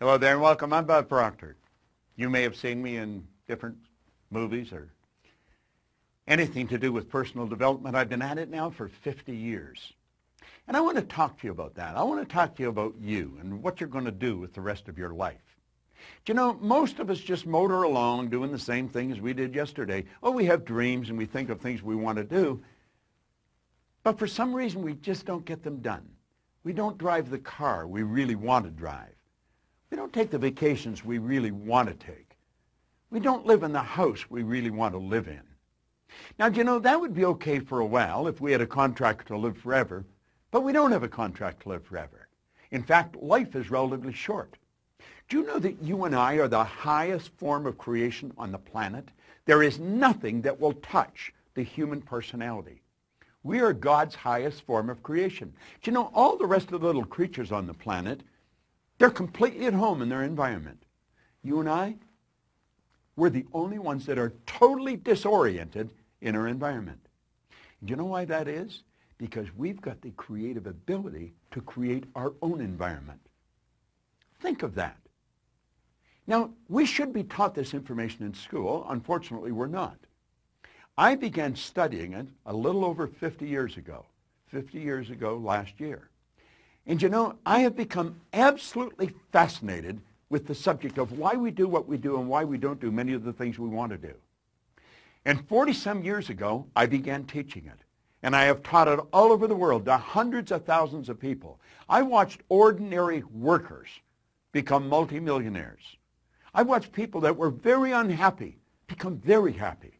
Hello there and welcome. I'm Bob Proctor. You may have seen me in different movies or anything to do with personal development. I've been at it now for 50 years. And I want to talk to you about that. I want to talk to you about you and what you're going to do with the rest of your life. Do you know, most of us just motor along doing the same things we did yesterday. Oh, we have dreams and we think of things we want to do. But for some reason, we just don't get them done. We don't drive the car we really want to drive. We don't take the vacations we really want to take. We don't live in the house we really want to live in. Now, you know, that would be okay for a while if we had a contract to live forever, but we don't have a contract to live forever. In fact, life is relatively short. Do you know that you and I are the highest form of creation on the planet? There is nothing that will touch the human personality. We are God's highest form of creation. Do you know all the rest of the little creatures on the planet they're completely at home in their environment. You and I, we're the only ones that are totally disoriented in our environment. Do you know why that is? Because we've got the creative ability to create our own environment. Think of that. Now, we should be taught this information in school. Unfortunately, we're not. I began studying it a little over 50 years ago, 50 years ago last year. And you know, I have become absolutely fascinated with the subject of why we do what we do and why we don't do many of the things we want to do. And 40 some years ago, I began teaching it. And I have taught it all over the world to hundreds of thousands of people. I watched ordinary workers become multimillionaires. I watched people that were very unhappy become very happy.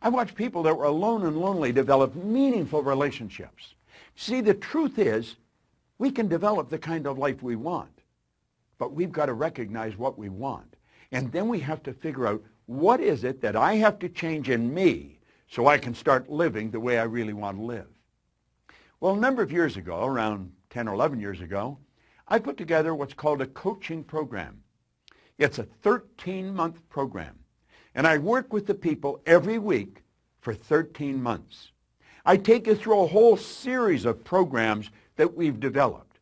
I watched people that were alone and lonely develop meaningful relationships. See, the truth is, we can develop the kind of life we want, but we've got to recognize what we want. And then we have to figure out what is it that I have to change in me so I can start living the way I really want to live. Well, a number of years ago, around 10 or 11 years ago, I put together what's called a coaching program. It's a 13-month program. And I work with the people every week for 13 months. I take you through a whole series of programs that we've developed.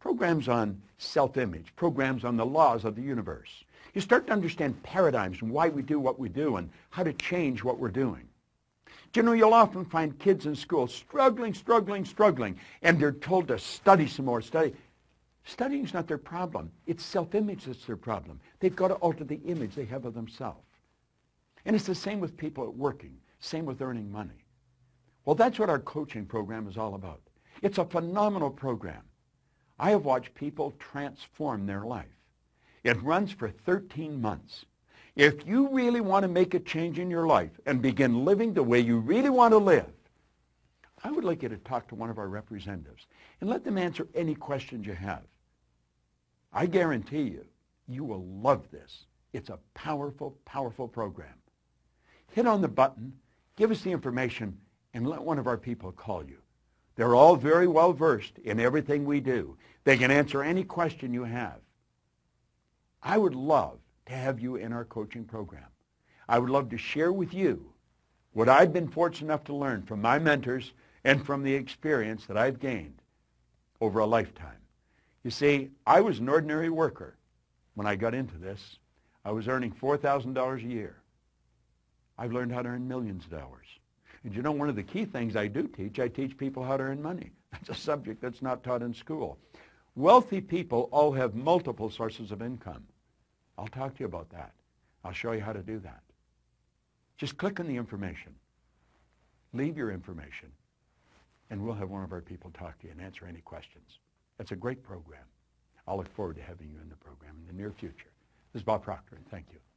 Programs on self-image, programs on the laws of the universe. You start to understand paradigms and why we do what we do and how to change what we're doing. You know, you'll often find kids in school struggling, struggling, struggling, and they're told to study some more, study. Studying's not their problem. It's self-image that's their problem. They've got to alter the image they have of themselves. And it's the same with people at working, same with earning money. Well, that's what our coaching program is all about. It's a phenomenal program. I have watched people transform their life. It runs for 13 months. If you really want to make a change in your life and begin living the way you really want to live, I would like you to talk to one of our representatives and let them answer any questions you have. I guarantee you, you will love this. It's a powerful, powerful program. Hit on the button, give us the information, and let one of our people call you. They're all very well versed in everything we do. They can answer any question you have. I would love to have you in our coaching program. I would love to share with you what I've been fortunate enough to learn from my mentors and from the experience that I've gained over a lifetime. You see, I was an ordinary worker when I got into this. I was earning $4,000 a year. I've learned how to earn millions of dollars. And you know, one of the key things I do teach, I teach people how to earn money. That's a subject that's not taught in school. Wealthy people all have multiple sources of income. I'll talk to you about that. I'll show you how to do that. Just click on the information. Leave your information, and we'll have one of our people talk to you and answer any questions. That's a great program. I'll look forward to having you in the program in the near future. This is Bob Proctor, and thank you.